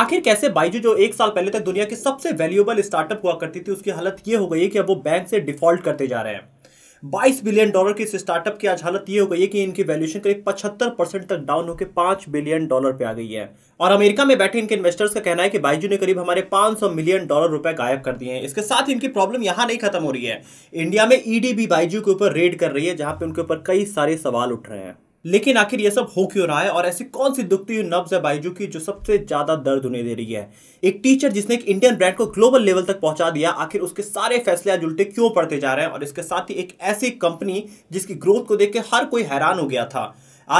आखिर कैसे बाइजू जो एक साल पहले तक दुनिया की सबसे वैल्यूएबल स्टार्टअप हुआ करती थी उसकी हालत ये हो गई है कि अब वो बैंक से डिफॉल्ट करते जा रहे हैं 22 बिलियन डॉलर की इस स्टार्टअप की आज हालत ये हो गई है कि इनकी वैल्यूएशन करीब 75 परसेंट तक डाउन होकर 5 बिलियन डॉलर पे आ गई है और अमेरिका में बैठे इनके इन्वेस्टर्स का कहना है कि बाइजू ने करीब हमारे 500 मिलियन डॉलर रुपए गायब कर दिए हैं इसके साथ इनकी प्रॉब्लम यहां नहीं खत्म हो रही है इंडिया में ईडी e भी बाइजू के ऊपर रेड कर रही है जहां पर उनके ऊपर कई सारे सवाल उठ रहे हैं लेकिन आखिर ये सब हो क्यों रहा है और ऐसी कौन सी दुखती हुई नब्ज है बाइजू की जो सबसे ज्यादा दर्द उन्हें दे रही है एक टीचर जिसने एक इंडियन ब्रांड को ग्लोबल लेवल तक पहुंचा दिया आखिर उसके सारे फैसले आज उल्टे क्यों पड़ते जा रहे हैं और इसके साथ ही एक ऐसी कंपनी जिसकी ग्रोथ को देख के हर कोई हैरान हो गया था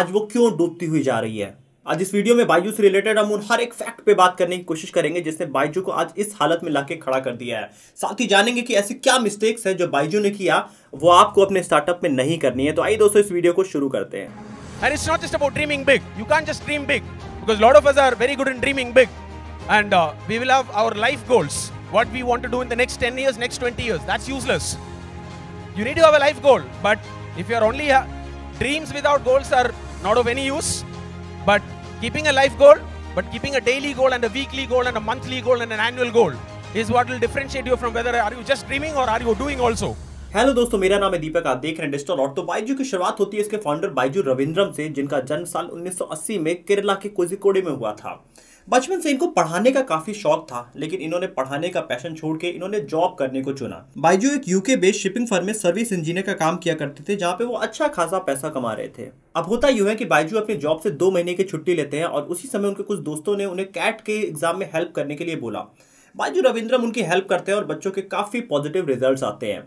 आज वो क्यों डूबती हुई जा रही है आज इस वीडियो में बाइजू से रिलेटेड हम उन हर एक फैक्ट पे बात करने की कोशिश करेंगे जिसने बाइजू को आज इस हालत में लाके खड़ा कर दिया है साथ ही जानेंगे कि ऐसी क्या मिस्टेक्स है जो बाइजू ने किया वो आपको अपने स्टार्टअप में नहीं करनी है तो आइए दोस्तों इस वीडियो को शुरू करते हैं And it's not just about dreaming big. You can't just dream big because a lot of us are very good in dreaming big. And uh, we will have our life goals. What we want to do in the next 10 years, next 20 years. That's useless. You need to have a life goal. But if you're only ha- uh, dreams without goals are not of any use. But keeping a life goal, but keeping a daily goal and a weekly goal and a monthly goal and an annual goal is what will differentiate you from whether are you just dreaming or are you doing also. Hello दोस्तों मेरा नाम है दीपक आप देख रहे हैं digital और तो बाइजू की शुरुआत होती है इसके फाउंडर बाइजू रविंद्रम से जिनका जन्म साल 1980 में केरला के कोजिकोड़े में हुआ था बचपन से इनको पढ़ाने का काफी शौक था लेकिन इन्होंने पढ़ाने का पैशन छोड़ के इन्होंने जॉब करने को चुना बाइजू एक यूके बेस्ड शिपिंग फर्म में सर्विस इंजीनियर का काम किया करते थे जहाँ पे वो अच्छा खासा पैसा कमा रहे थे अब होता यू है कि बाइजू अपने जॉब से दो महीने की छुट्टी लेते हैं और उसी समय उनके कुछ दोस्तों ने उन्हें कैट के एग्जाम में हेल्प करने के लिए बोला बाइजू रविंद्रम उनकी हेल्प करते हैं और बच्चों के काफी पॉजिटिव रिजल्ट आते हैं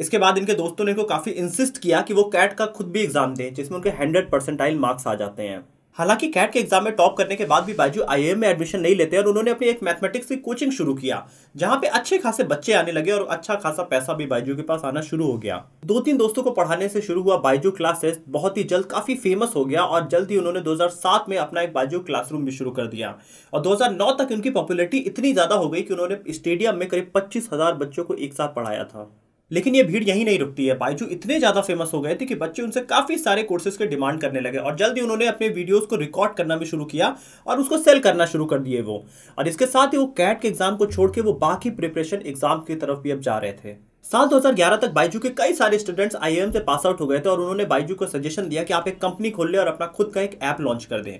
इसके बाद इनके दोस्तों ने इनको काफ़ी इंसिस्ट किया कि वो कैट का खुद भी एग्जाम दें जिसमें उनके हंड्रेड परसेंटाइल मार्क्स आ जाते हैं हालांकि कैट के एग्जाम में टॉप करने के बाद भी बाजू आई में एडमिशन नहीं लेते और उन्होंने अपनी एक मैथमेटिक्स की कोचिंग शुरू किया जहां पे अच्छे खासे बच्चे आने लगे और अच्छा खासा पैसा भी बाइजू के पास आना शुरू हो गया दो तीन दोस्तों को पढ़ाने से शुरू हुआ बाइजू क्लासेस बहुत ही जल्द काफी फेमस हो गया और जल्द ही उन्होंने दो में अपना एक बाइजू क्लासरूम भी शुरू कर दिया और दो तक उनकी पॉपुलरिटी इतनी ज्यादा हो गई कि उन्होंने स्टेडियम में करीब पच्चीस बच्चों को एक साथ पढ़ाया था लेकिन ये भीड़ यहीं नहीं रुकती है बाइजू इतने ज़्यादा फेमस हो गए थे कि बच्चे उनसे काफ़ी सारे कोर्सेज के डिमांड करने लगे और जल्दी उन्होंने अपने वीडियोस को रिकॉर्ड करना भी शुरू किया और उसको सेल करना शुरू कर दिए वो और इसके साथ ही वो कैट के एग्ज़ाम को छोड़ के वो बाकी प्रिपरेशन एग्ज़ाम की तरफ भी अब जा रहे थे साल 2011 तक बाइजू के कई सारे स्टूडेंट्स आई से पास आउट हो गए थे और उन्होंने बाइजू को सजेशन दिया कि आप एक कंपनी खोल लें और अपना खुद का एक ऐप लॉन्च कर दें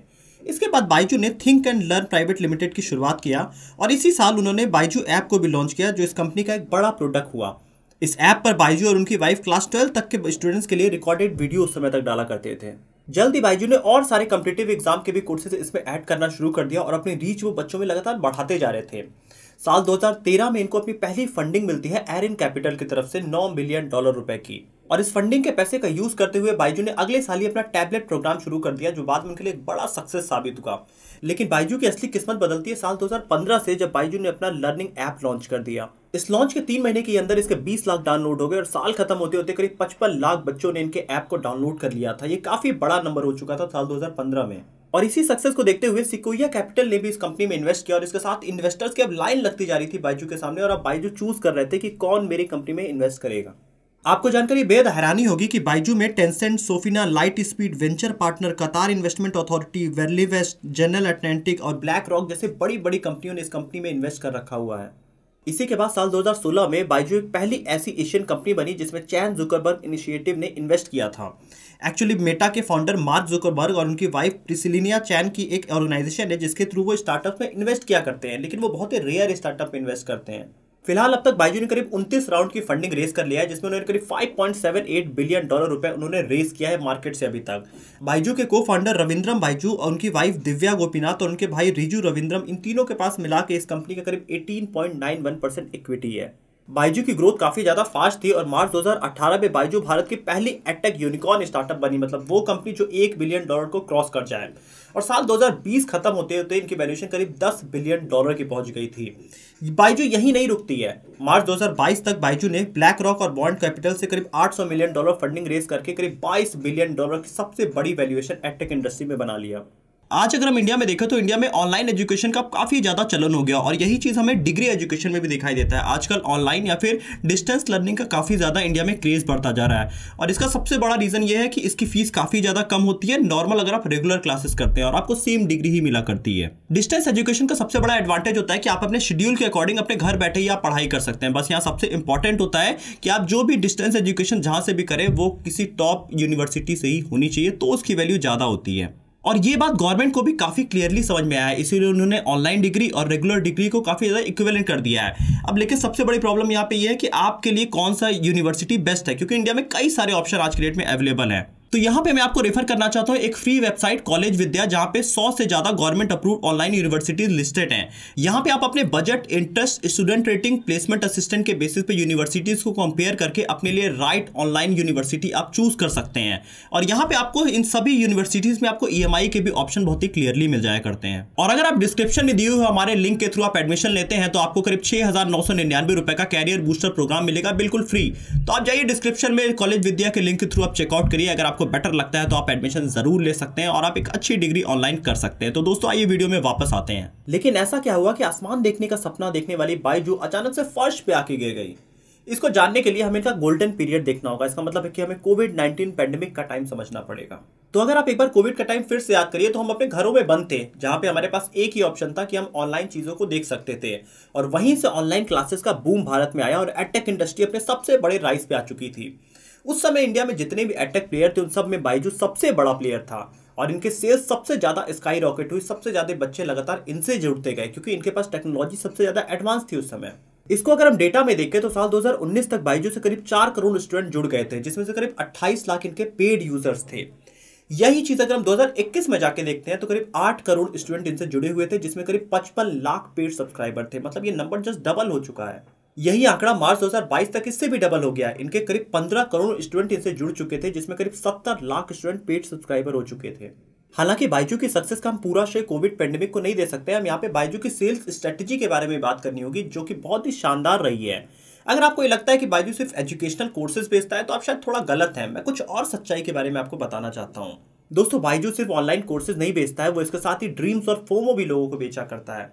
इसके बाद बाइजू ने think and learn private limited की शुरुआत किया और इसी साल उन्होंने बाइजू ऐप को भी लॉन्च किया जो इस कंपनी का एक बड़ा प्रोडक्ट हुआ इस ऐप पर बाइजू और उनकी वाइफ क्लास ट्वेल्व तक के स्टूडेंट्स के लिए रिकॉर्डेड वीडियो उस समय तक डाला करते थे जल्दी बाइजू ने और सारे कम्पिटेटिव एग्जाम के भी कोर्सेज इसमें ऐड करना शुरू कर दिया और अपनी रीच वो बच्चों में लगातार बढ़ाते जा रहे थे साल 2013 में इनको अपनी पहली फंडिंग मिलती है एरिन कैपिटल की तरफ से 9 मिलियन डॉलर रुपए की और इस फंडिंग के पैसे का यूज़ करते हुए बाइजू ने अगले साल ही अपना टैबलेट प्रोग्राम शुरू कर दिया जो बाद में उनके लिए एक बड़ा सक्सेस साबित हुआ लेकिन बाइजू की असली किस्मत बदलती है साल 2015 से जब बाइजू ने अपना लर्निंग ऐप लॉन्च कर दिया इस लॉन्च के तीन महीने के अंदर इसके 20 लाख डाउनलोड हो गए और साल खत्म होते होते करीब पचपन लाख बच्चों ने इनके ऐप को डाउनलोड कर लिया था ये काफी बड़ा नंबर हो चुका था साल 2015 में और इसी सक्सेस को देखते हुए सिकोया कैपिटल ने भी इस कंपनी में इन्वेस्ट किया और इसके साथ इन्वेस्टर्स की अब लाइन लगती जा रही थी बाइजू के सामने और अब बाइजू चूज कर रहे थे कि कौन मेरी कंपनी में इन्वेस्ट करेगा आपको जानकर बेहद हैरानी होगी कि बाइजू में Tencent Sofina Lightspeed venture partner Qatar investment authority Verlinvest General Atlantic और ब्लैक रॉक जैसे बड़ी बड़ी कंपनियों ने इस कंपनी में इन्वेस्ट कर रखा हुआ है इसी के बाद साल 2016 में बाइजू एक पहली ऐसी एशियन कंपनी बनी जिसमें चैन जुकरबर्ग इनिशिएटिव ने इन्वेस्ट किया था एक्चुअली मेटा के फाउंडर मार्क जुकरबर्ग और उनकी वाइफ प्रिसिलिनिया चैन की एक ऑर्गेनाइजेशन है जिसके थ्रू वो स्टार्टअप में इन्वेस्ट किया करते हैं लेकिन वो बहुत ही रेयर स्टार्टअप में इन्वेस्ट करते हैं फिलहाल अब तक बाइजू ने करीब उनतीस राउंड की फंडिंग रेस कर लिया है जिसमें उन्होंने करीब 5.78 बिलियन डॉलर रुपए उन्होंने रेस किया है मार्केट से अभी तक बाइजू के को फाउंडर रविंद्रम बाइजू और उनकी वाइफ दिव्या गोपीनाथ और उनके भाई रिजू रविंद्रम इन तीनों के पास मिला के इस कंपनी का करीब एटीन परसेंट इक्विटी है बाइजू की ग्रोथ काफ़ी ज़्यादा फास्ट थी और मार्च 2018 में बाइजू भारत की पहली एटेक यूनिकॉर्न स्टार्टअप बनी मतलब वो कंपनी जो एक बिलियन डॉलर को क्रॉस कर जाए और साल 2020 खत्म होते होते तो इनकी वैल्यूएशन करीब 10 बिलियन डॉलर की पहुंच गई थी बाइजू यही नहीं रुकती है मार्च 2022 तक बाइजू ने ब्लैक रॉक और बॉन्ड कैपिटल से करीब 800 मिलियन डॉलर फंडिंग रेस करके करीब 22 बिलियन डॉलर की सबसे बड़ी वैल्यूएशन एटेक इंडस्ट्री में बना लिया आज अगर हम इंडिया में देखें तो इंडिया में ऑनलाइन एजुकेशन का काफ़ी ज़्यादा चलन हो गया और यही चीज़ हमें डिग्री एजुकेशन में भी दिखाई देता है आजकल ऑनलाइन या फिर डिस्टेंस लर्निंग का काफ़ी ज़्यादा इंडिया में क्रेज़ बढ़ता जा रहा है और इसका सबसे बड़ा रीज़न ये है कि इसकी फीस काफ़ी ज़्यादा कम होती है नॉर्मल अगर आप रेगुलर क्लासेस करते हैं और आपको सेम डिग्री ही मिला करती है डिस्टेंस एजुकेशन का सबसे बड़ा एडवांटेज होता है कि आप अपने शेड्यूल के अकॉर्डिंग अपने घर बैठे ही आप पढ़ाई कर सकते हैं बस यहाँ सबसे इंपॉर्टेंट होता है कि आप जो भी डिस्टेंस एजुकेशन जहाँ से भी करें वो किसी टॉप यूनिवर्सिटी से ही होनी चाहिए तो उसकी वैल्यू ज़्यादा होती है और ये बात गवर्नमेंट को भी काफ़ी क्लियरली समझ में आया है इसीलिए उन्होंने ऑनलाइन डिग्री और रेगुलर डिग्री को काफ़ी ज़्यादा इक्विवेलेंट कर दिया है अब लेकिन सबसे बड़ी प्रॉब्लम यहाँ पे ये यह है कि आपके लिए कौन सा यूनिवर्सिटी बेस्ट है क्योंकि इंडिया में कई सारे ऑप्शन आज के डेट में अवेलेबल हैं तो यहाँ पे मैं आपको रेफर करना चाहता हूँ एक फ्री वेबसाइट कॉलेज विद्या जहाँ पे 100 से ज़्यादा government approve online universities listed हैं यहाँ पे आप अपने budget interest student rating placement assistant के बेसिस पे यूनिवर्सिटीज़ को कंपेयर करके अपने लिए राइट ऑनलाइन यूनिवर्सिटी आप चूज़ कर सकते हैं और यहाँ पे आपको इन सभी यूनिवर्सिटीज़ में आपको ई e के भी ऑप्शन बहुत ही क्लियरली मिल जाया करते हैं और अगर आप डिस्क्रिप्शन में दिए हुए हमारे लिंक के थ्रू आप एडमिशन लेते हैं तो आपको करीब छह रुपए का कैरियर बूस्टर प्रोग्राम मिलेगा बिल्कुल फ्री तो आप जाइए डिस्क्रिप्शन में कॉलेज विद्या के लिंक के थ्रू आप चेकआउट करिए अगर आप आपको बेटर लगता है तो आप एडमिशन ज़रूर ले सकते हैं और आप एक अच्छी डिग्री ऑनलाइन कर सकते हैं तो दोस्तों आइए वीडियो में वापस आते हैं लेकिन ऐसा क्या हुआ कि आसमान देखने का सपना देखने वाली बाईजू अचानक से फर्श पे आके गिर गई इसको जानने के लिए हमें इनका गोल्डन पीरियड देखना होगा इसका मतलब है कि हमें कोविड नाइन्टीन पैंडेमिक का टाइम समझना पड़ेगा तो अगर आप एक बार कोविड का टाइम फिर से याद करिए तो हम अपने घरों में बंद थे जहां पे हमारे पास एक ही ऑप्शन था कि हम ऑनलाइन चीज़ों को देख सकते थे और वहीं से ऑनलाइन क्लासेस का बूम भारत में आया और एडटेक इंडस्ट्री अपने सबसे बड़े राइस पे आ चुकी थी उस समय इंडिया में जितने भी अटैक प्लेयर थे उन सब में बाइजू सबसे बड़ा प्लेयर था और इनके सेल्स सबसे ज़्यादा स्काई रॉकेट हुई सबसे ज़्यादा बच्चे लगातार इनसे जुड़ते गए क्योंकि इनके पास टेक्नोलॉजी सबसे ज़्यादा एडवांस थी उस समय इसको अगर हम डेटा में देखें तो साल 2019 तक बाइजू से करीब चार करोड़ स्टूडेंट जुड़ गए थे जिसमें से करीब 28 लाख इनके पेड यूजर्स थे यही चीज़ अगर हम 2021 में जाके देखते हैं तो करीब 8 करोड़ स्टूडेंट इनसे जुड़े हुए थे जिसमें करीब 55 लाख पेड सब्सक्राइबर थे मतलब ये नंबर जस्ट डबल हो चुका है यही आंकड़ा मार्च 2022 तक इससे भी डबल हो गया है इनके करीब 15 करोड़ स्टूडेंट इनसे जुड़ चुके थे जिसमें करीब 70 लाख स्टूडेंट पेड सब्सक्राइबर हो चुके थे हालांकि बाइजू की सक्सेस का हम पूरा श्रेय कोविड पेंडेमिक को नहीं दे सकते हम यहाँ पे बाइजू की सेल्स स्ट्रेटेजी के बारे में बात करनी होगी जो कि बहुत ही शानदार रही है अगर आपको ये लगता है कि बाइजू सिर्फ एजुकेशनल कोर्सेज बेचता है तो आप शायद थोड़ा गलत है मैं कुछ और सच्चाई के बारे में आपको बताना चाहता हूँ दोस्तों बाइजू सिर्फ ऑनलाइन कोर्सेज नहीं बेचता है वो इसके साथ ही ड्रीम्स और फोमो भी लोगों को बेचा करता है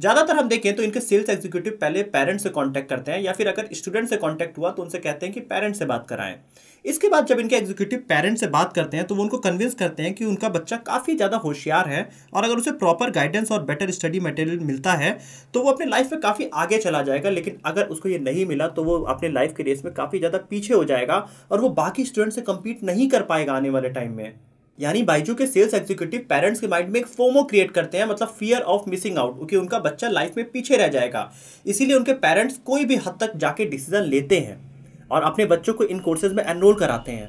ज़्यादातर हम देखें तो इनके सेल्स एग्जीक्यूटिव पहले पेरेंट्स से कॉन्टैक्ट करते हैं या फिर अगर स्टूडेंट से कांटेक्ट हुआ तो उनसे कहते हैं कि पेरेंट्स से बात कराएं इसके बाद जब इनके एग्जीक्यूटिव पेरेंट्स से बात करते हैं तो वो उनको कन्विंस करते हैं कि उनका बच्चा काफ़ी ज़्यादा होशियार है और अगर उसे प्रॉपर गाइडेंस और बेटर स्टडी मटेरियल मिलता है तो वो अपने लाइफ में काफ़ी आगे चला जाएगा लेकिन अगर उसको ये नहीं मिला तो वो अपने लाइफ के रेस में काफ़ी ज़्यादा पीछे हो जाएगा और वो बाकी स्टूडेंट से कम्पीट नहीं कर पाएगा आने वाले टाइम में यानी बाइजू के सेल्स एग्जीक्यूटिव पेरेंट्स के माइंड में एक फोमो क्रिएट करते हैं मतलब फियर ऑफ मिसिंग आउट क्योंकि उनका बच्चा लाइफ में पीछे रह जाएगा इसीलिए उनके पेरेंट्स कोई भी हद तक जाके डिसीजन लेते हैं और अपने बच्चों को इन कोर्सेज में एनरोल कराते हैं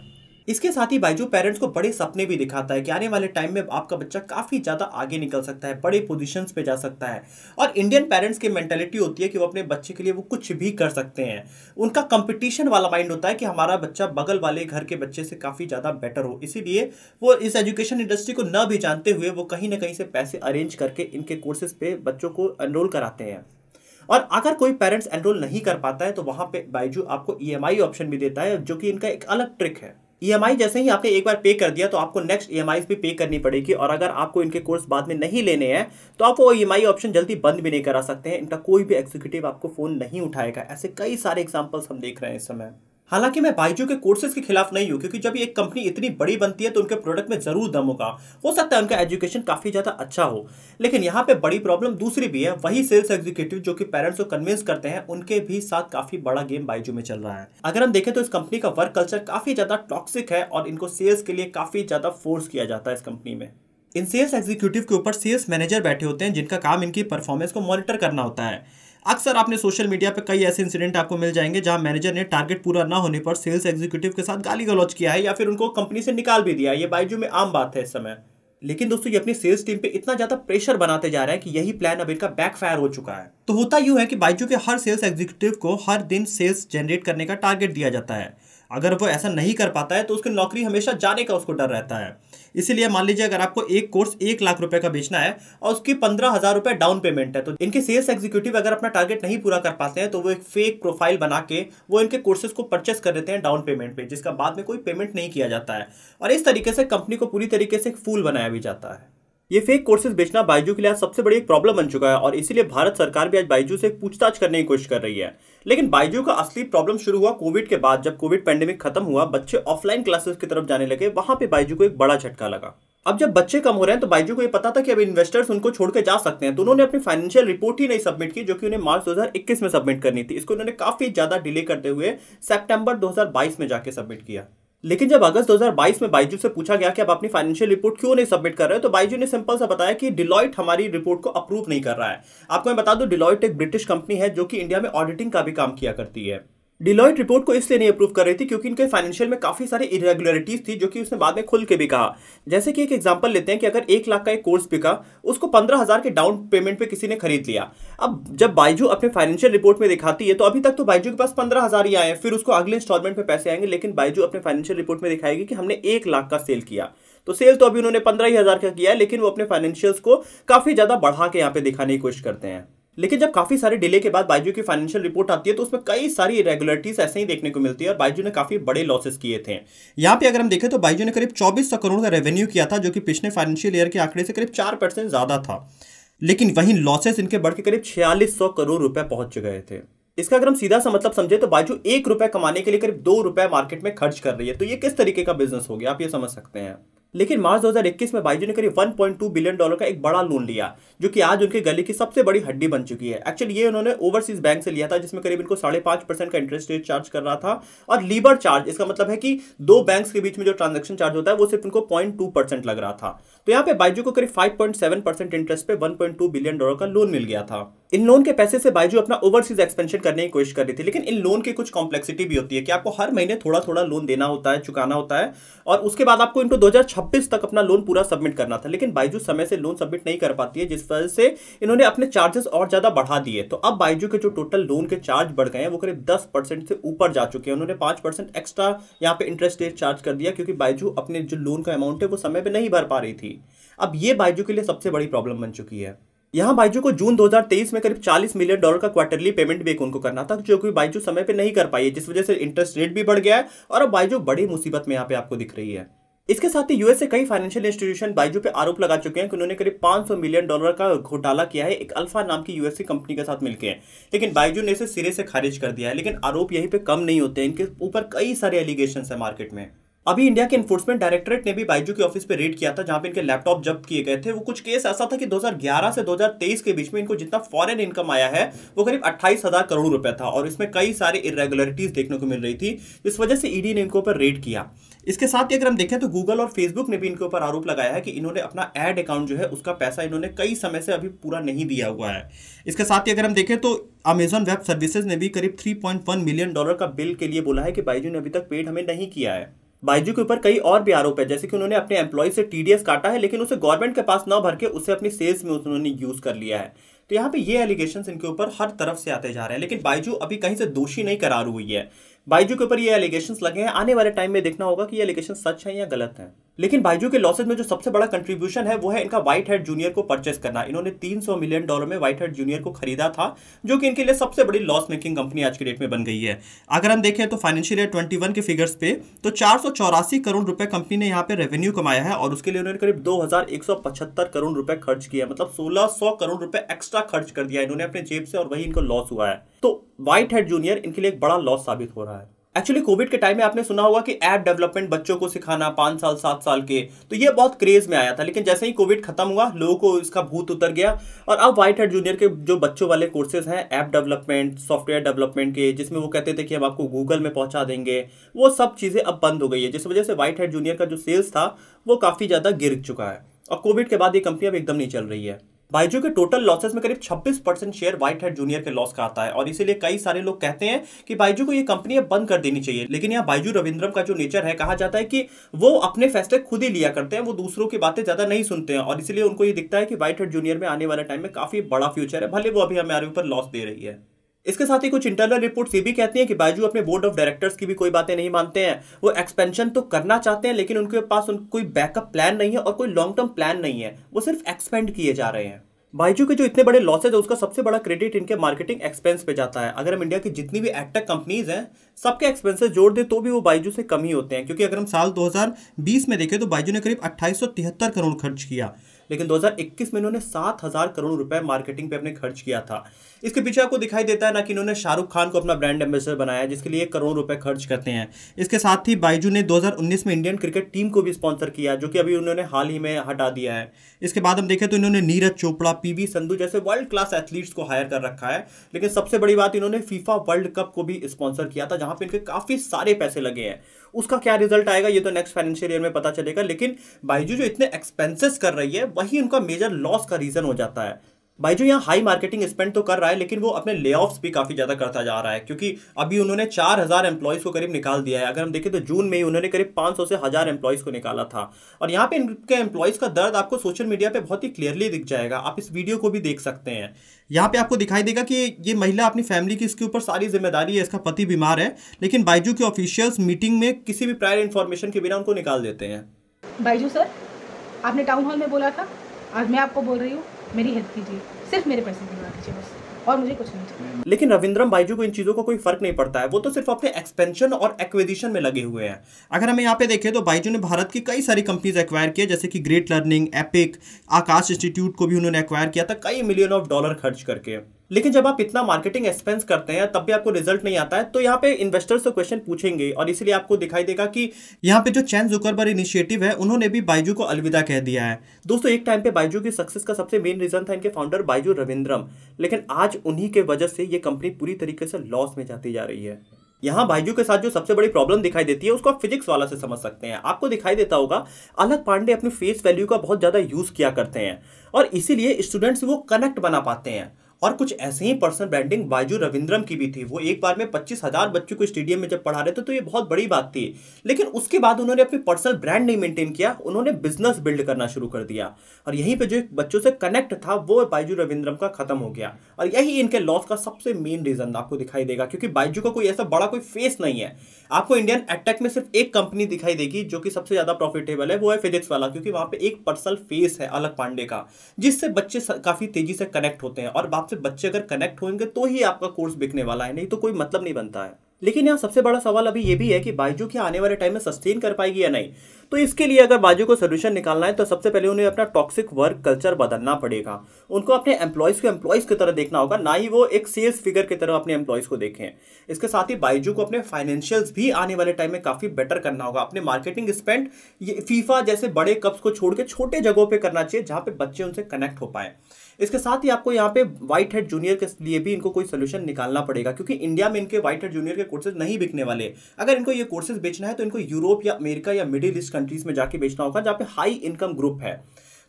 इसके साथ ही बाइजू पेरेंट्स को बड़े सपने भी दिखाता है कि आने वाले टाइम में आपका बच्चा काफ़ी ज़्यादा आगे निकल सकता है बड़े पोजीशंस पे जा सकता है और इंडियन पेरेंट्स की मैंटेलिटी होती है कि वो अपने बच्चे के लिए वो कुछ भी कर सकते हैं उनका कंपटीशन वाला माइंड होता है कि हमारा बच्चा बगल वाले घर के बच्चे से काफ़ी ज़्यादा बेटर हो इसीलिए वो इस एजुकेशन इंडस्ट्री को न भी जानते हुए वो कहीं ना कहीं से पैसे अरेंज करके इनके कोर्सेज पे बच्चों को एनरोल कराते हैं और अगर कोई पेरेंट्स एनरोल नहीं कर पाता है तो वहाँ पे बाइजू आपको ईएमआई e ऑप्शन भी देता है जो कि इनका एक अलग ट्रिक है ई e जैसे ही आपने एक बार पे कर दिया तो आपको नेक्स्ट ई भी पे करनी पड़ेगी और अगर आपको इनके कोर्स बाद में नहीं लेने हैं तो आप वो ई e ऑप्शन जल्दी बंद भी नहीं करा सकते हैं इनका कोई भी एग्जीक्यूटिव आपको फ़ोन नहीं उठाएगा ऐसे कई सारे एग्जाम्पल्स हम देख रहे हैं इस समय हालांकि मैं बाइजू के कोर्सेज के खिलाफ नहीं हूँ क्योंकि जब एक कंपनी इतनी बड़ी बनती है तो उनके प्रोडक्ट में ज़रूर दम होगा हो सकता है उनका एजुकेशन काफ़ी ज़्यादा अच्छा हो लेकिन यहाँ पे बड़ी प्रॉब्लम दूसरी भी है वही सेल्स एग्जीक्यूटिव जो कि पेरेंट्स को कन्विंस करते हैं उनके भी साथ काफ़ी बड़ा गेम बाइजू में चल रहा है अगर हम देखें तो इस कंपनी का वर्क कल्चर काफ़ी ज़्यादा टॉक्सिक है और इनको सेल्स के लिए काफ़ी ज़्यादा फोर्स किया जाता है इस कंपनी में इन सेल्स एग्जीक्यूटिव के ऊपर सेल्स मैनेजर बैठे होते हैं जिनका काम इनकी परफॉर्मेंस को मॉनिटर करना होता है अक्सर आपने सोशल मीडिया पर कई ऐसे इंसिडेंट आपको मिल जाएंगे जहां मैनेजर ने टारगेट पूरा ना होने पर सेल्स एग्जीक्यूटिव के साथ गाली गलौज किया है या फिर उनको कंपनी से निकाल भी दिया है ये बाइजू में आम बात है इस समय लेकिन दोस्तों ये अपनी सेल्स टीम पे इतना ज्यादा प्रेशर बनाते जा रहा है कि यही प्लान अब इनका बैकफायर हो चुका है तो होता यूं है कि बाइजू के हर सेल्स एग्जीक्यूटिव को हर दिन सेल्स जनरेट करने का टारगेट दिया जाता है अगर वो ऐसा नहीं कर पाता है तो उसकी नौकरी हमेशा जाने का उसको डर रहता है इसीलिए मान लीजिए अगर आपको एक कोर्स एक लाख रुपए का बेचना है और उसकी पंद्रह हजार रुपये डाउन पेमेंट है तो इनके सेल्स एग्जीक्यूटिव अगर अपना टारगेट नहीं पूरा कर पाते हैं तो वो एक फेक प्रोफाइल बना के वो इनके कोर्सेज को परचेस कर देते हैं डाउन पेमेंट पे जिसका बाद में कोई पेमेंट नहीं किया जाता है और इस तरीके से कंपनी को पूरी तरीके से एक फूल बनाया भी जाता है ये फेक कोर्सेज बेचना बायजू के लिए सबसे बड़ी एक प्रॉब्लम बन चुका है और इसीलिए भारत सरकार भी आज बायजू से पूछताछ करने की कोशिश कर रही है लेकिन बाइजू का असली प्रॉब्लम शुरू हुआ कोविड के बाद जब कोविड पेंडेमिक खत्म हुआ बच्चे ऑफलाइन क्लासेस की तरफ जाने लगे वहां पे बाइजू को एक बड़ा झटका लगा अब जब बच्चे कम हो रहे हैं तो बाइजू को ये पता था कि अब इन्वेस्टर्स उनको छोड़ के जा सकते हैं तो उन्होंने अपनी फाइनेंशियल रिपोर्ट ही नहीं सबमिट की जो कि उन्हें मार्च 2021 में सबमिट करनी थी इसको उन्होंने काफी ज्यादा डिले करते हुए सितंबर 2022 में जाके सबमिट किया लेकिन जब अगस्त 2022 में बाइजू से पूछा गया कि आप अपनी फाइनेंशियल रिपोर्ट क्यों नहीं सबमिट कर रहे तो बाइजू ने सिंपल सा बताया कि डिलॉइट हमारी रिपोर्ट को अप्रूव नहीं कर रहा है आपको मैं बता दूं डिलॉइट एक ब्रिटिश कंपनी है जो कि इंडिया में ऑडिटिंग का भी काम किया करती है डिलॉइट रिपोर्ट को इसलिए नहीं अप्रूव कर रही थी क्योंकि इनके फाइनेंशियल में काफी सारी इरेगुलरिटीज थी जो कि उसने बाद में खुल के भी कहा जैसे कि एक एग्जांपल लेते हैं कि अगर एक लाख का एक कोर्स बिका उसको पंद्रह हजार के डाउन पेमेंट पे किसी ने खरीद लिया अब जब बाइजू अपने फाइनेंशियल रिपोर्ट में दिखाती है तो अभी तक तो बाइजू के पास पंद्रह हजार ही आए फिर उसको अगले इंस्टॉलमेंट में पैसे आएंगे लेकिन बाइजू अपने फाइनेंशियल रिपोर्ट में दिखाएगी कि हमने एक लाख का सेल किया तो सेल तो अभी उन्होंने पंद्रह ही हजार का किया है लेकिन वो अपने फाइनेंशियल्स को काफी ज्यादा बढ़ा के यहाँ पे दिखाने की कोशिश करते हैं लेकिन जब काफ़ी सारे डिले के बाद बाइजू की फाइनेंशियल रिपोर्ट आती है तो उसमें कई सारी इरेगुलरिटीज ऐसे ही देखने को मिलती है और बाइजू ने काफ़ी बड़े लॉसेस किए थे यहाँ पे अगर हम देखें तो बाइजू ने करीब चौबीस करोड़ का रेवेन्यू किया था जो कि पिछले फाइनेंशियल ईयर के आंकड़े से करीब चार परसेंट ज़्यादा था लेकिन वहीं लॉसेस इनके बढ़ के करीब छियालीस करोड़ रुपए पहुंच गए थे इसका अगर हम सीधा सा मतलब समझे तो बाजू एक रुपए कमाने के लिए करीब दो रुपए मार्केट में खर्च कर रही है तो ये किस तरीके का बिजनेस हो गया आप ये समझ सकते हैं लेकिन मार्च 2021 में बाइजू ने करीब 1.2 बिलियन डॉलर का एक बड़ा लोन लिया जो कि आज उनके गले की सबसे बड़ी हड्डी बन चुकी है एक्चुअली ये उन्होंने ओवरसीज बैंक से लिया था जिसमें करीब इनको साढ़े पांच परसेंट का इंटरेस्ट रेट चार्ज कर रहा था और लीबर चार्ज इसका मतलब है कि दो बैंक के बीच में जो ट्रांजेक्शन चार्ज होता है वो सिर्फ उनको पॉइंट लग रहा था तो यहाँ पे बाइजू को करीब फाइव इंटरेस्ट पे वन बिलियन डॉलर का लोन मिल गया था इन लोन के पैसे से बायजू अपना ओवरसीज एक्सपेंशन करने की कोशिश कर रही थी लेकिन इन लोन की कुछ कॉम्प्लेक्सिटी भी होती है कि आपको हर महीने थोड़ा थोड़ा लोन देना होता है चुकाना होता है और उसके बाद आपको इनको दो तक अपना लोन पूरा सबमिट करना था लेकिन बायजू समय से लोन सबमिट नहीं कर पाती है जिस वजह से इन्होंने अपने चार्जेस और ज़्यादा बढ़ा दिए तो अब बायजू के जो टोटल लोन के चार्ज बढ़ गए हैं वो करीब दस से ऊपर जा चुके हैं उन्होंने पांच एक्स्ट्रा यहाँ पे इंटरेस्ट रेट चार्ज कर दिया क्योंकि बायजू अपने जो लोन का अमाउंट है वो समय पर नहीं भर पा रही थी अब ये बायजू के लिए सबसे बड़ी प्रॉब्लम बन चुकी है यहाँ बाइजू को जून 2023 में करीब 40 मिलियन डॉलर का क्वार्टरली पेमेंट भी उनको करना था जो कि बाइजू समय पे नहीं कर पाई है जिस वजह से इंटरेस्ट रेट भी बढ़ गया है और अब बाइजू बड़ी मुसीबत में यहाँ पे आपको दिख रही है इसके साथ ही यूएस से कई फाइनेंशियल इंस्टीट्यूशन बाइजू पे आरोप लगा चुके हैं कि उन्होंने करीब 500 मिलियन डॉलर का घोटाला किया है एक अल्फा नाम की यूएस की कंपनी के साथ मिलकर लेकिन बाइजू ने इसे सिरे से खारिज कर दिया है लेकिन आरोप यहीं पे कम नहीं होते इनके ऊपर कई सारे एलिगेशन है मार्केट में अभी इंडिया के इन्फोर्समेंट डायरेक्टरेट ने भी बाइजू के ऑफिस पे रेड किया था जहां पे इनके लैपटॉप जब्त किए गए थे वो कुछ केस ऐसा था कि 2011 से 2023 के बीच में इनको जितना फॉरेन इनकम आया है वो करीब अट्ठाईस हजार करोड़ रुपए था और इसमें कई सारे इरेगुलरिटीज देखने को मिल रही थी इस वजह से ईडी e ने इनके ऊपर रेड किया इसके साथ ही अगर हम देखें तो गूगल और फेसबुक ने भी इनके ऊपर आरोप लगाया है कि इन्होंने अपना एड अकाउंट जो है उसका पैसा इन्होंने कई समय से अभी पूरा नहीं दिया हुआ है इसके साथ ही अगर हम देखें तो अमेजॉन वेब सर्विसेज ने भी करीब 3.1 मिलियन डॉलर का बिल के लिए बोला है कि बाइजू ने अभी तक पेड हमें नहीं किया है बाइजू के ऊपर कई और भी आरोप है जैसे कि उन्होंने अपने एम्प्लॉय से टीडीएस काटा है लेकिन उसे गवर्नमेंट के पास न भर के उसे अपनी सेल्स में उन्होंने यूज कर लिया है तो यहाँ पे ये एलिगेशन इनके ऊपर हर तरफ से आते जा रहे हैं लेकिन बाइजू अभी कहीं से दोषी नहीं करार हुई है बाइजू के ऊपर ये एलिगेशन लगे हैं आने वाले टाइम में देखना होगा कि ये एलिगेशन सच है या गलत है लेकिन बाइजू के लॉसेज में जो सबसे बड़ा कंट्रीब्यूशन है वो है इनका व्हाइट हेड जूनियर को परचेस करना इन्होंने 300 मिलियन डॉलर में व्हाइट हेड जूनियर को खरीदा था जो कि इनके लिए सबसे बड़ी लॉस मेकिंग कंपनी आज के डेट में बन गई है अगर हम देखें तो फाइनेंशियल ईयर ट्वेंटी के फिगर्स पे तो चार करोड़ रुपए कंपनी ने यहाँ पे रेवेन्यू कमाया है और उसके लिए उन्होंने करीब दो करोड़ रुपए खर्च किया मतलब सोलह करोड़ रुपए एक्स्ट्रा खर्च कर दिया इन्होंने अपने जेब से और वही इनको लॉस हुआ है तो व्हाइट हेड जूनियर इनके लिए एक बड़ा लॉस साबित हो रहा है एक्चुअली कोविड के टाइम में आपने सुना होगा कि ऐप डेवलपमेंट बच्चों को सिखाना पाँच साल सात साल के तो ये बहुत क्रेज में आया था लेकिन जैसे ही कोविड खत्म हुआ लोगों को इसका भूत उतर गया और अब वाइट हेड जूनियर के जो बच्चों वाले कोर्सेज हैं ऐप डेवलपमेंट सॉफ्टवेयर डेवलपमेंट के जिसमें वो कहते थे कि हम आपको गूगल में पहुंचा देंगे वो सब चीज़ें अब बंद हो गई है जिस वजह से वाइट हेड जूनियर का जो सेल्स था वो काफ़ी ज़्यादा गिर चुका है और कोविड के बाद ये कंपनी अब एकदम नहीं चल रही है बाइजू के टोटल लॉसेस में करीब 26 percent share WhiteHat junior के लॉस का आता है और इसीलिए कई सारे लोग कहते हैं कि बाइजू को ये कंपनी अब बंद कर देनी चाहिए लेकिन यहाँ बाइजू रविंद्रम का जो नेचर है कहा जाता है कि वो अपने फैसले खुद ही लिया करते हैं वो दूसरों की बातें ज्यादा नहीं सुनते हैं और इसीलिए उनको ये दिखता है कि व्हाइट हेड जूनियर में आने वाले टाइम में काफी बड़ा फ्यूचर है भले वो अभी हमारे ऊपर लॉस दे रही है इसके साथ ही कुछ इंटरनल रिपोर्ट ये भी कहती हैं कि बाजू अपने बोर्ड ऑफ डायरेक्टर्स की भी कोई बातें नहीं मानते हैं वो एक्सपेंशन तो करना चाहते हैं लेकिन उनके पास उन कोई बैकअप प्लान नहीं है और कोई लॉन्ग टर्म प्लान नहीं है वो सिर्फ एक्सपेंड किए जा रहे हैं बाइजू के जो इतने बड़े लॉसेज है उसका सबसे बड़ा क्रेडिट इनके मार्केटिंग एक्सपेंस पे जाता है अगर हम इंडिया की जितनी भी एडटेक कंपनीज हैं सबके एक्सपेंसेस जोड़ दें तो भी वो बाइजू से कम ही होते हैं क्योंकि अगर हम साल 2020 में देखें तो बाइजू ने करीब अट्ठाईस करोड़ खर्च किया लेकिन 2021 में इन्होंने सात हज़ार करोड़ रुपए मार्केटिंग पे अपने खर्च किया था इसके पीछे आपको दिखाई देता है ना कि इन्होंने शाहरुख खान को अपना ब्रांड एम्बेसडर बनाया जिसके लिए करोड़ रुपए खर्च करते हैं इसके साथ ही बाइजू ने 2019 में इंडियन क्रिकेट टीम को भी स्पॉन्सर किया जो कि अभी उन्होंने हाल ही में हटा दिया है इसके बाद हम देखें तो इन्होंने नीरज चोपड़ा पी संधु जैसे वर्ल्ड क्लास एथलीट्स को हायर कर रखा है लेकिन सबसे बड़ी बात इन्होंने फीफा वर्ल्ड कप को भी स्पॉन्सर किया था जहाँ पर इनके काफ़ी सारे पैसे लगे हैं उसका क्या रिजल्ट आएगा ये तो नेक्स्ट फाइनेंशियल ईयर में पता चलेगा लेकिन बाइजू जो इतने एक्सपेंसेस कर रही है वही उनका मेजर लॉस का रीजन हो जाता है भाई जो यहाँ हाई मार्केटिंग स्पेंड तो कर रहा है लेकिन वो अपने ले भी काफ़ी ज़्यादा करता जा रहा है क्योंकि अभी उन्होंने चार हज़ार एम्प्लॉयज़ को करीब निकाल दिया है अगर हम देखें तो जून में ही उन्होंने करीब पांच सौ से हज़ार एम्प्लॉयज़ को निकाला था और यहाँ पे इनके एम्प्लॉयज़ का दर्द आपको सोशल मीडिया पर बहुत ही क्लियरली दिख जाएगा आप इस वीडियो को भी देख सकते हैं यहाँ पे आपको दिखाई देगा कि ये महिला अपनी फैमिली की इसके ऊपर सारी जिम्मेदारी है इसका पति बीमार है लेकिन बाइजू के ऑफिशियल्स मीटिंग में किसी भी प्रायर इन्फॉर्मेशन के बिना उनको निकाल देते हैं बाइजू सर आपने टाउन हॉल में बोला था आज मैं आपको बोल रही हूँ मेरी हेल्प कीजिए सिर्फ मेरे पैसे दिलवा दीजिए बस और मुझे कुछ नहीं चाहिए लेकिन रविंद्रम बाइजू को इन चीज़ों का को कोई फर्क नहीं पड़ता है वो तो सिर्फ अपने एक्सपेंशन और एक्विजिशन में लगे हुए हैं अगर हमें यहाँ पे देखें तो बाइजू ने भारत की कई सारी कंपनीज एक्वायर किया जैसे कि great learning epic Aakash institute को भी उन्होंने एक्वायर किया था कई मिलियन ऑफ डॉलर खर्च करके लेकिन जब आप इतना मार्केटिंग एक्सपेंस करते हैं तब भी आपको रिजल्ट नहीं आता है तो यहाँ पे इन्वेस्टर्स से क्वेश्चन पूछेंगे और इसलिए आपको दिखाई देगा कि यहाँ पे जो चैन जुकरबर इनिशिएटिव है उन्होंने भी बाइजू को अलविदा कह दिया है दोस्तों एक टाइम पे बाइजू की सक्सेस का सबसे मेन रीजन था इनके फाउंडर बाइजू रविंद्रम लेकिन आज उन्हीं के वजह से ये कंपनी पूरी तरीके से लॉस में जाती जा रही है यहाँ बाइजू के साथ जो सबसे बड़ी प्रॉब्लम दिखाई देती है उसको आप फिजिक्स वाला से समझ सकते हैं आपको दिखाई देता होगा अलग पांडे अपनी फेस वैल्यू का बहुत ज़्यादा यूज़ किया करते हैं और इसीलिए स्टूडेंट्स वो कनेक्ट बना पाते हैं और कुछ ऐसे ही पर्सनल ब्रांडिंग बाइजू रविंद्रम की भी थी वो एक बार में पच्चीस हज़ार बच्चों को स्टेडियम में जब पढ़ा रहे थे तो ये बहुत बड़ी बात थी लेकिन उसके बाद उन्होंने अपनी पर्सनल ब्रांड नहीं मेंटेन किया उन्होंने बिजनेस बिल्ड करना शुरू कर दिया और यहीं पर जो बच्चों से कनेक्ट था वो बाइजू रविंद्रम का खत्म हो गया और यही इनके लॉस का सबसे मेन रीज़न आपको दिखाई देगा क्योंकि बाइजू का कोई ऐसा बड़ा कोई फेस नहीं है आपको इंडियन एटेक में सिर्फ एक कंपनी दिखाई देगी जो कि सबसे ज़्यादा प्रॉफिटेबल है वो है फिजिक्स वाला क्योंकि वहाँ पर एक पर्सनल फेस है अलग पांडे का जिससे बच्चे काफ़ी तेज़ी से कनेक्ट होते हैं और आपसे बच्चे अगर कनेक्ट होंगे तो ही आपका कोर्स बिकने वाला है नहीं तो कोई मतलब नहीं बनता है लेकिन यहाँ सबसे बड़ा सवाल अभी ये भी है कि बाइजू क्या आने वाले टाइम में सस्टेन कर पाएगी या नहीं तो इसके लिए अगर बाइजू को सोल्यूशन निकालना है तो सबसे पहले उन्हें अपना टॉक्सिक वर्क कल्चर बदलना पड़ेगा उनको अपने एम्प्लॉयज़ को एम्प्लॉयज़ की तरह देखना होगा ना ही वो एक सेल्स फिगर की तरह अपने एम्प्लॉयज़ को देखें इसके साथ ही बाइजू को अपने फाइनेंशियल्स भी आने वाले टाइम में काफ़ी बेटर करना होगा अपने मार्केटिंग स्पेंड ये फीफा जैसे बड़े कप्स को छोड़ के छोटे जगहों पर करना चाहिए जहाँ पर बच्चे उनसे कनेक्ट हो पाएँ इसके साथ ही आपको यहाँ पे व्हाइट हेड जूनियर के लिए भी इनको कोई सोल्यूशन निकालना पड़ेगा क्योंकि इंडिया में इनके व्हाइट हेड जूनियर के कोर्सेज नहीं बिकने वाले अगर इनको ये कोर्सेज बेचना है तो इनको यूरोप या अमेरिका या मिडिल ईस्ट कंट्रीज में जाके बेचना होगा जहाँ पे हाई इनकम ग्रुप है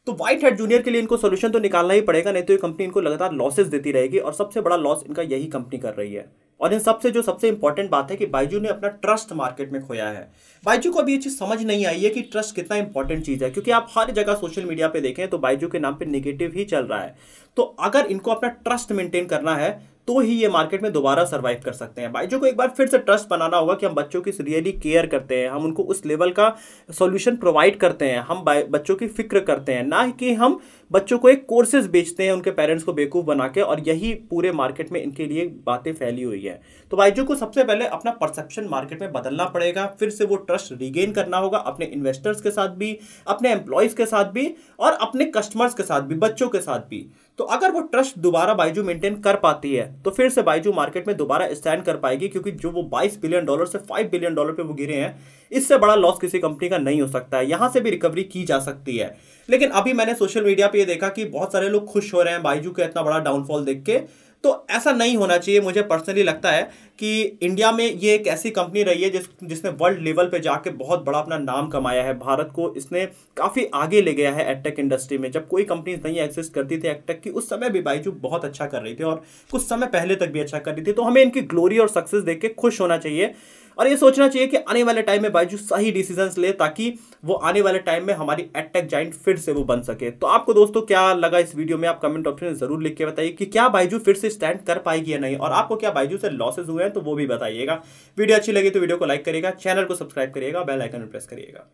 तो व्हाइट हेड जूनियर के लिए इनको सोल्यूशन तो निकालना ही पड़ेगा नहीं तो ये कंपनी इनको लगातार लॉसेज देती रहेगी और सबसे बड़ा लॉस इनका यही कंपनी कर रही है और इन सबसे जो सबसे इंपॉर्टेंट बात है कि बाइजू ने अपना ट्रस्ट मार्केट में खोया है बाइजू को अभी ये चीज़ समझ नहीं आई है कि ट्रस्ट कितना इंपॉर्टेंट चीज़ है क्योंकि आप हर जगह सोशल मीडिया पे देखें तो बाइजू के नाम पे नेगेटिव ही चल रहा है तो अगर इनको अपना ट्रस्ट मेंटेन करना है तो ही ये मार्केट में दोबारा सर्वाइव कर सकते हैं बाइजू को एक बार फिर से ट्रस्ट बनाना होगा कि हम बच्चों की रियली केयर करते हैं हम उनको उस लेवल का सॉल्यूशन प्रोवाइड करते हैं हम बच्चों की फिक्र करते हैं ना कि हम बच्चों को एक कोर्सेज बेचते हैं उनके पेरेंट्स को बेवकूफ़ बना के और यही पूरे मार्केट में इनके लिए बातें फैली हुई है तो बाइजू को सबसे पहले अपना परसेप्शन मार्केट में बदलना पड़ेगा फिर से वो ट्रस्ट रिगेन करना होगा अपने इन्वेस्टर्स के साथ भी अपने एम्प्लॉयज़ के साथ भी और अपने कस्टमर्स के साथ भी बच्चों के साथ भी तो अगर वो ट्रस्ट दोबारा बाइजू मेंटेन कर पाती है तो फिर से बाइजू मार्केट में दोबारा स्टैंड कर पाएगी क्योंकि जो वो 22 बिलियन डॉलर से 5 बिलियन डॉलर पे वो गिरे हैं इससे बड़ा लॉस किसी कंपनी का नहीं हो सकता है यहां से भी रिकवरी की जा सकती है लेकिन अभी मैंने सोशल मीडिया पर देखा कि बहुत सारे लोग खुश हो रहे हैं बाइजू का इतना बड़ा डाउनफॉल देख के तो ऐसा नहीं होना चाहिए मुझे पर्सनली लगता है कि इंडिया में ये एक ऐसी कंपनी रही है जिस जिसने वर्ल्ड लेवल पे जाके बहुत बड़ा अपना नाम कमाया है भारत को इसने काफ़ी आगे ले गया है एडटेक इंडस्ट्री में जब कोई कंपनीज नहीं एक्सिस्ट करती थी एडटेक की उस समय भी बाईजू बहुत अच्छा कर रही थी और कुछ समय पहले तक भी अच्छा कर रही थी तो हमें इनकी ग्लोरी और सक्सेस देख के खुश होना चाहिए और ये सोचना चाहिए कि आने वाले टाइम में बाइजू सही डिसीजन ले ताकि वो आने वाले टाइम में हमारी एटेक जाइंट फिर से वो बन सके तो आपको दोस्तों क्या लगा इस वीडियो में आप कमेंट ऑप्शन में जरूर लिख के बताइए कि क्या बाइजू फिर से स्टैंड कर पाएगी या नहीं और आपको क्या बाइजू से लॉसेज हुए हैं तो वो भी बताइएगा वीडियो अच्छी लगी तो वीडियो को लाइक करिएगा चैनल को सब्सक्राइब करिएगा बेल आइकन प्रेस करिएगा